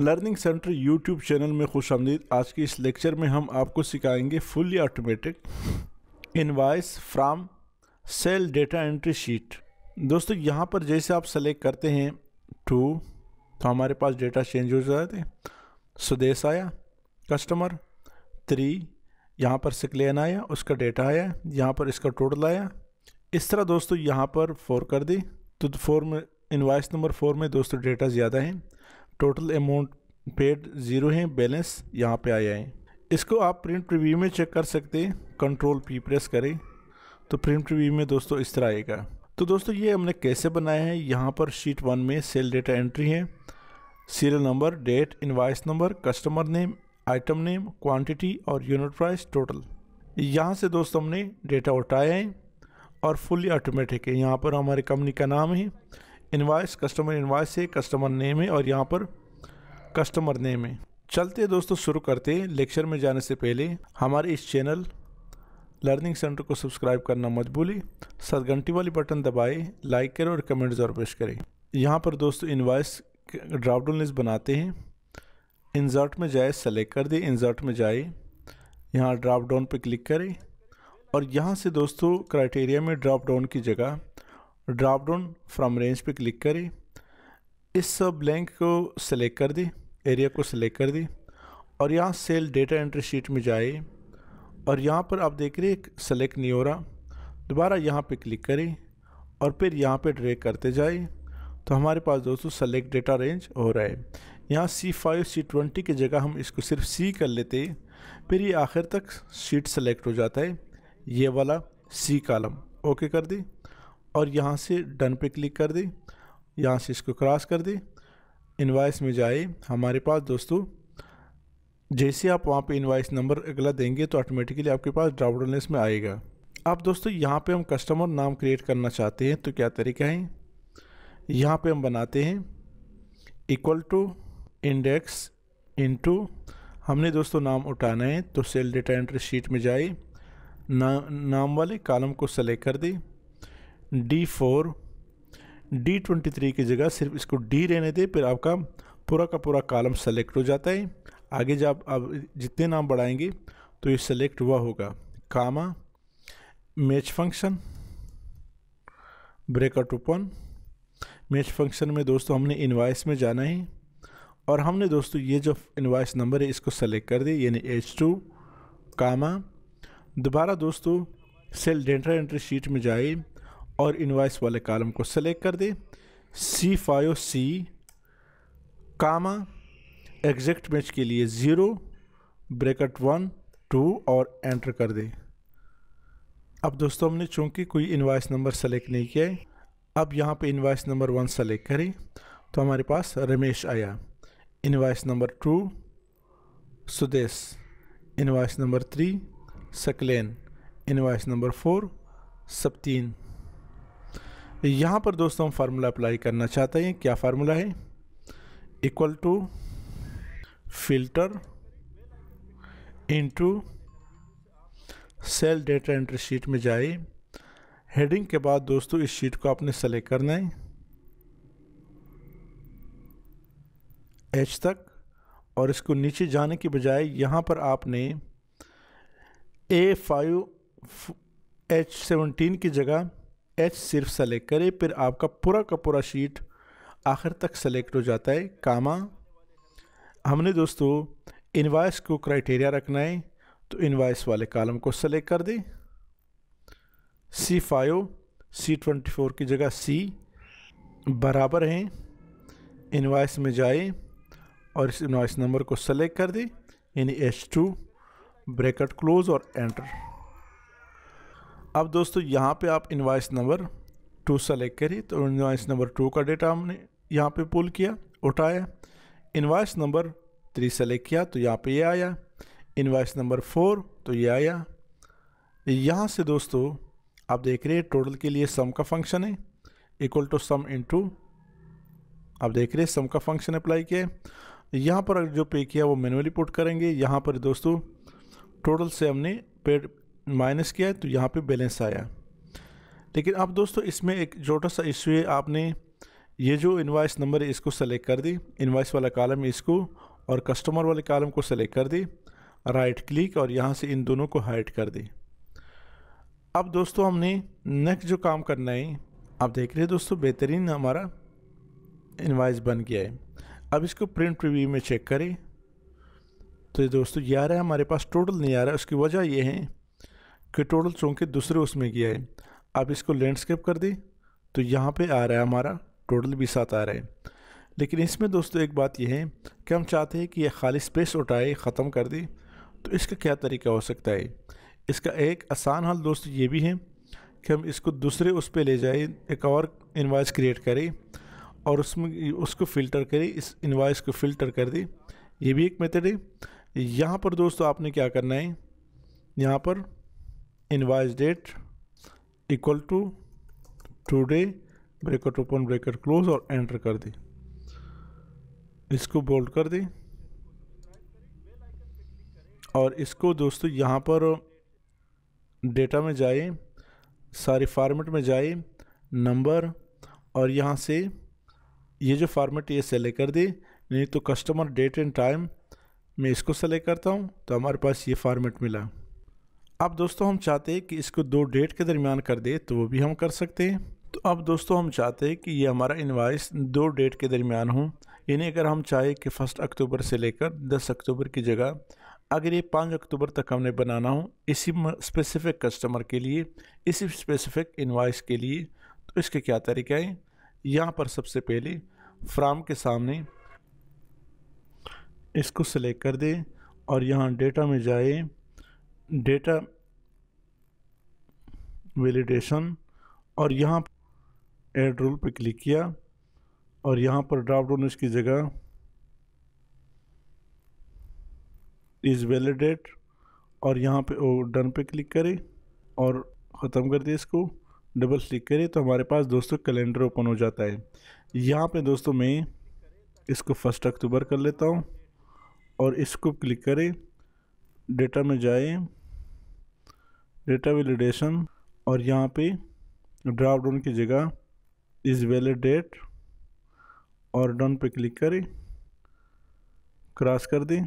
learning centre YouTube channel में खुश आमदीद आज के इस लेक्चर में हम आपको सिखाएंगे fully automatic invoice from sale data entry sheet दोस्तों यहाँ पर जैसे आप सेलेक्ट करते हैं टू तो हमारे पास डेटा चेंज हो जाते हैं स्वदेश आया कस्टमर थ्री यहाँ पर सिक्लेन आया उसका डेटा आया यहाँ पर इसका टोटल आया इस तरह दोस्तों यहाँ पर फोर कर दी तो फोर में इन्वाइस नंबर फोर में दोस्तों डेटा ज़्यादा है टोटल अमाउंट पेड ज़ीरो है बैलेंस यहाँ पे आया है इसको आप प्रिंट रिव्यू में चेक कर सकते हैं कंट्रोल पी प्रेस करें तो प्रिंट रिव्यू में दोस्तों इस तरह आएगा तो दोस्तों ये हमने कैसे बनाया है यहाँ पर शीट वन में सेल डेटा एंट्री है serial number date invoice number customer name item name quantity और यूनिट प्राइस टोटल यहाँ से दोस्तों हमने डेटा उठाया है और फुली ऑटोमेटिक है यहाँ पर हमारी कंपनी का नाम है इन्वाइस कस्टमर इन्वाइस से कस्टमर नेम है और यहाँ पर कस्टमर नेम है चलते दोस्तों शुरू करते हैं लेक्चर में जाने से पहले हमारे इस चैनल लर्निंग सेंटर को सब्सक्राइब करना मत भूलें साथ घंटी वाली बटन दबाएं लाइक करें और कमेंट जरूर पेश करें यहाँ पर दोस्तों इन्वाइस ड्रापडाउन लिस्ट बनाते हैं इंजर्ट में जाए सेलेक्ट कर दें इंजर्ट में जाए यहाँ ड्रापडाउन डाउन पर क्लिक करें और यहाँ से दोस्तों क्राइटेरिया में ड्राप डाउन की जगह ड्राप डाउन फ्रॉम रेंज पे क्लिक करें इस ब्लैंक को सिलेक्ट कर दें एरिया को सिलेक्ट कर दें और यहाँ सेल डेटा एंट्री शीट में जाए और यहाँ पर आप देख रहे हैं सेलेक्ट नहीं हो रहा दोबारा यहाँ पे क्लिक करें और फिर यहाँ पे ड्रैग करते जाए तो हमारे पास दोस्तों सेलेक्ट डेटा रेंज हो रहा है यहाँ सी फाइव सी ट्वेंटी की जगह हम इसको सिर्फ सी कर लेते फिर ये आखिर तक शीट सेलेक्ट हो जाता है ये वाला सी कालम ओके कर दी और यहाँ से डन पे क्लिक कर दें यहाँ से इसको क्रॉस कर दें इनवाइस में जाए हमारे पास दोस्तों जैसे आप वहाँ पे इनवाइस नंबर अगला देंगे तो ऑटोमेटिकली आपके पास ड्रॉपडाउन लिस्ट में आएगा अब दोस्तों यहाँ पे हम कस्टमर नाम क्रिएट करना चाहते हैं तो क्या तरीका है यहाँ पे हम बनाते हैं इक्वल टू इंडेक्स इनटू हमने दोस्तों नाम उठाना है तो सेल डेटा एंट्री शीट में जाए ना, नाम वाले कॉलम को सेलेक्ट कर दें D four D twenty three की जगह सिर्फ इसको डी रहने दें फिर आपका पूरा का पूरा कॉलम सेलेक्ट हो जाता है आगे जब आप जितने नाम बढ़ाएंगे तो ये सेलेक्ट हुआ होगा comma match function breakout open match function में दोस्तों हमने इन्वाइस में जाना है और हमने दोस्तों ये जो इन्वाइस नंबर है इसको सेलेक्ट कर दिया यानी एच टू कामा दोबारा दोस्तों सेल डेंटा एंट्री शीट में जाए और इनवाइस वाले कॉलम को सेलेक्ट कर दें C five C comma exact match के लिए ज़ीरो ब्रैकेट वन टू और एंटर कर दें अब दोस्तों हमने चूंकि कोई इनवाइस नंबर सेलेक्ट नहीं किया है अब यहाँ पे इनवाइस नंबर वन सेलेक्ट करें तो हमारे पास रमेश आया invoice number two Sudesh invoice number three Saqlain invoice number four सप्तीन यहाँ पर दोस्तों हम फार्मूला अप्लाई करना चाहते हैं क्या फार्मूला है equal to filter into sale data entry sheet में जाए हेडिंग के बाद दोस्तों इस शीट को आपने सेलेक्ट करना है एच तक और इसको नीचे जाने की बजाय यहाँ पर आपने ए फाइव एच सेवनटीन की जगह एच सिर्फ सेलेक्ट करें फिर आपका पूरा का पूरा शीट आखिर तक सेलेक्ट हो जाता है कामा हमने दोस्तों इनवाइस को क्राइटेरिया रखना है तो इनवाइस वाले कॉलम को सेलेक्ट कर दें C five C twenty four की जगह सी बराबर हैं इनवाइस में जाए और इस इनवाइस नंबर को सेलेक्ट कर दें यानी एच टू ब्रैकेट क्लोज और एंटर अब दोस्तों यहाँ पे आप इन्वाइस नंबर टू सेलेक्ट करी तो इन्वाइस नंबर टू का डेटा हमने यहाँ पे पुल किया उठाया इन्वाइस नंबर थ्री सेलेक्ट किया तो यहाँ पे ये यह आया इन्वाइस नंबर फोर तो ये यह आया यहाँ से दोस्तों आप देख रहे हैं टोटल के लिए सम का फंक्शन है equal to sum into आप देख रहे हैं सम का फंक्शन अप्लाई किया यहाँ पर जो पे किया वो मैनुअली पुट करेंगे यहाँ पर दोस्तों टोटल से हमने पेड माइनस किया है तो यहाँ पे बैलेंस आया लेकिन अब दोस्तों इसमें एक छोटा सा इशू है आपने ये जो इन्वाइस नंबर है इसको सेलेक्ट कर दी इन्वाइस वाला कॉलम इसको और कस्टमर वाले कॉलम को सेलेक्ट कर दी राइट क्लिक और यहाँ से इन दोनों को हाइड कर दी अब दोस्तों हमने नेक्स्ट जो काम करना है आप देख रहे हैं दोस्तों बेहतरीन हमारा इन्वाइस बन गया है अब इसको प्रिंट रिव्यू में चेक करें तो दोस्तों ये आ रहा है हमारे पास टोटल नहीं आ रहा है उसकी वजह ये है कि टोटल चौंकी दूसरे उसमें किया है अब इसको लैंडस्केप कर दें तो यहाँ पे आ रहा है हमारा टोटल भी साथ आ रहा है लेकिन इसमें दोस्तों एक बात यह है कि हम चाहते हैं कि यह खाली स्पेस उठाए ख़त्म कर दी तो इसका क्या तरीका हो सकता है इसका एक आसान हल दोस्त ये भी है कि हम इसको दूसरे उस पर ले जाए एक और इन्वाइस क्रिएट करें और उसमें उसको फ़िल्टर करें इस इन्वाइस को फ़िल्टर कर दें ये भी एक मेथड है यहाँ पर दोस्तों आपने क्या करना है यहाँ पर invoice date equal to today breaker open breaker close और एंटर कर दी इसको बोल्ड कर दी और इसको दोस्तों यहाँ पर डेटा में जाए सारे फार्मेट में जाए नंबर और यहाँ से ये जो फार्मेट ये सेलेक्ट कर दे नहीं तो कस्टमर डेट एंड टाइम मैं इसको सेलेक्ट करता हूँ तो हमारे पास ये फार्मेट मिला अब दोस्तों हम चाहते हैं कि इसको दो डेट के दरमियान कर दे तो वो भी हम कर सकते हैं तो अब दोस्तों हम चाहते हैं कि ये हमारा इन्वाइस दो डेट के दरमियान हो यानी अगर हम चाहें कि फ़र्स्ट अक्टूबर से लेकर दस अक्टूबर की जगह अगर ये पाँच अक्टूबर तक हमने बनाना हो इसी स्पेसिफ़िक कस्टमर के लिए इसी स्पेसिफ़िक इन्वाइस के लिए तो इसके क्या तरीका है यहाँ पर सबसे पहले फ्राम के सामने इसको सेलेक्ट कर दें और यहाँ डेटा में जाए डेटा वेलीडेशन और यहाँ एड रूल पर क्लिक किया और यहाँ पर ड्राफ्ट ओनर्स की जगह इज़ वेलीडेट और यहाँ पे डन पे क्लिक करें और ख़त्म कर दिए इसको डबल क्लिक करें तो हमारे पास दोस्तों कैलेंडर ओपन हो जाता है यहाँ पे दोस्तों मैं इसको फर्स्ट अक्टूबर कर लेता हूँ और इसको क्लिक करें डेटा में जाए डेटा वैलिडेशन और यहाँ पे ड्राप डाउन की जगह इज़ वैलिड डेट और डन पे क्लिक करें क्रॉस कर दें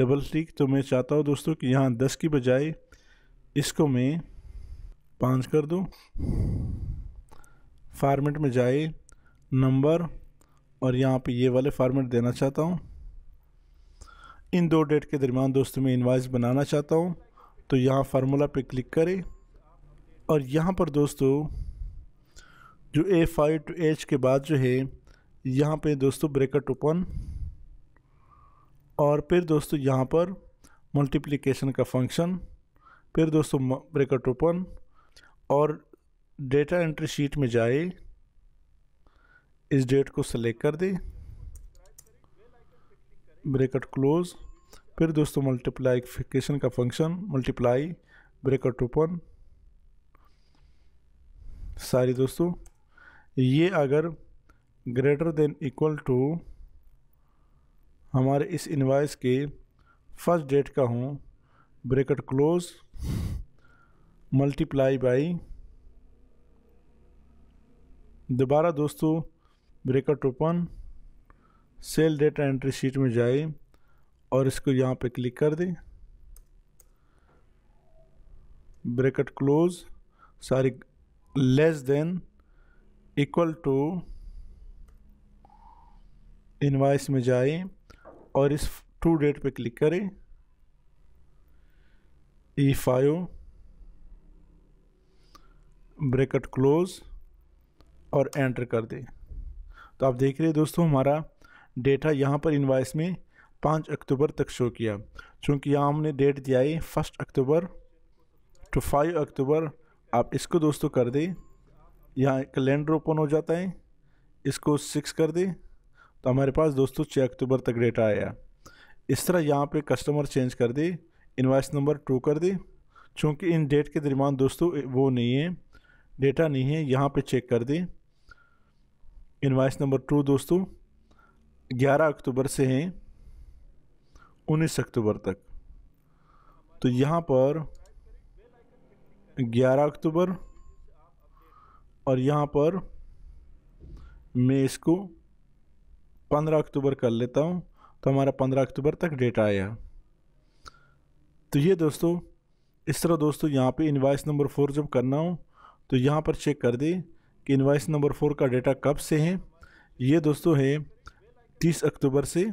डबल क्लिक तो मैं चाहता हूँ दोस्तों कि यहाँ दस की बजाय इसको मैं पाँच कर दूँ फार्मेट में जाए नंबर और यहाँ पे ये वाले फार्मेट देना चाहता हूँ इन दो डेट के दरमियान दोस्तों मैं इन्वाइस बनाना चाहता हूँ तो यहाँ फार्मूला पे क्लिक करें और यहाँ पर दोस्तों जो ए फाइव टू एच के बाद जो है यहाँ पे दोस्तों ब्रेकट ओपन और फिर दोस्तों यहाँ पर मल्टीप्लिकेशन का फंक्शन फिर दोस्तों ब्रेकट ओपन और डेटा एंट्री शीट में जाए इस डेट को सिलेक्ट कर दे ब्रेकट क्लोज फिर दोस्तों मल्टीप्लाईफिकेशन का फंक्शन मल्टीप्लाई ब्रेकट ओपन सारी दोस्तों ये अगर ग्रेटर देन इक्वल टू हमारे इस इन्वाइस के फर्स्ट डेट का हो ब्रेकेट क्लोज मल्टीप्लाई बाई दोबारा दोस्तों bracket open sale data entry sheet में जाए और इसको यहाँ पे क्लिक कर दें ब्रेकेट क्लोज सारी less than equal to invoice में जाए और इस टू डेट पे क्लिक करें ई फाइव ब्रेकट क्लोज और एंटर कर दें तो आप देख रहे हैं दोस्तों हमारा डेटा यहाँ पर इन्वाइस में पाँच अक्टूबर तक शो किया क्योंकि यहाँ हमने डेट दिया है first October to five October आप इसको दोस्तों कर दें यहाँ एक कैलेंडर ओपन हो जाता है इसको सिक्स कर दें तो हमारे पास दोस्तों छः अक्टूबर तक डेटा आया इस तरह यहाँ पे कस्टमर चेंज कर दे इन्वाइस नंबर टू कर दे चूँकि इन डेट के दरमियान दोस्तों वो नहीं है डेटा नहीं है यहाँ पे चेक कर दें इन्वाइस नंबर टू दोस्तों 11 अक्टूबर से हैं 19 अक्टूबर तक तो यहाँ पर ग्यारह अक्टूबर और यहाँ पर मैं इसको पंद्रह अक्टूबर कर लेता हूँ तो हमारा पंद्रह अक्टूबर तक डेटा आया तो ये दोस्तों इस तरह दोस्तों यहाँ पे इन्वाइस नंबर फोर जब करना हो तो यहाँ पर चेक कर दे कि इनवाइस नंबर फोर का डेटा कब से है ये दोस्तों है तीस अक्टूबर से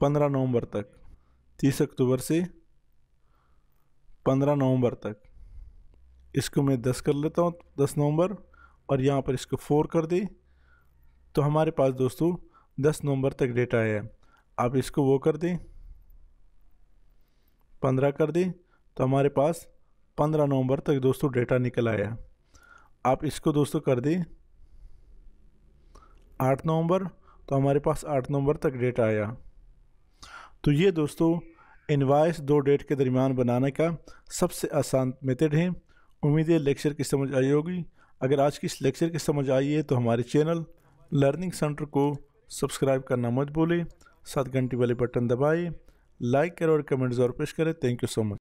पंद्रह नवंबर तक तीस अक्टूबर से पंद्रह नवंबर तक इसको मैं दस कर लेता हूँ दस नवंबर और यहाँ पर इसको फोर कर दी तो हमारे पास दोस्तों दस नवंबर तक डेटा आया है आप इसको वो कर दें पंद्रह कर दें तो हमारे पास पंद्रह नवंबर तक दोस्तों डेटा निकल आया आप इसको दोस्तों कर दें आठ नवंबर तो हमारे पास आठ नवंबर तक डेटा आया तो ये दोस्तों इन्वाइस दो डेट के दरमियान बनाने का सबसे आसान मेथड है उम्मीद है लेक्चर की समझ आई होगी अगर आज की इस लेक्चर की समझ आई है तो हमारे चैनल लर्निंग सेंटर को सब्सक्राइब करना मत भूलें सात घंटे वाले बटन दबाएं लाइक करें और कमेंट ज़रूर पेश करें थैंक यू सो मच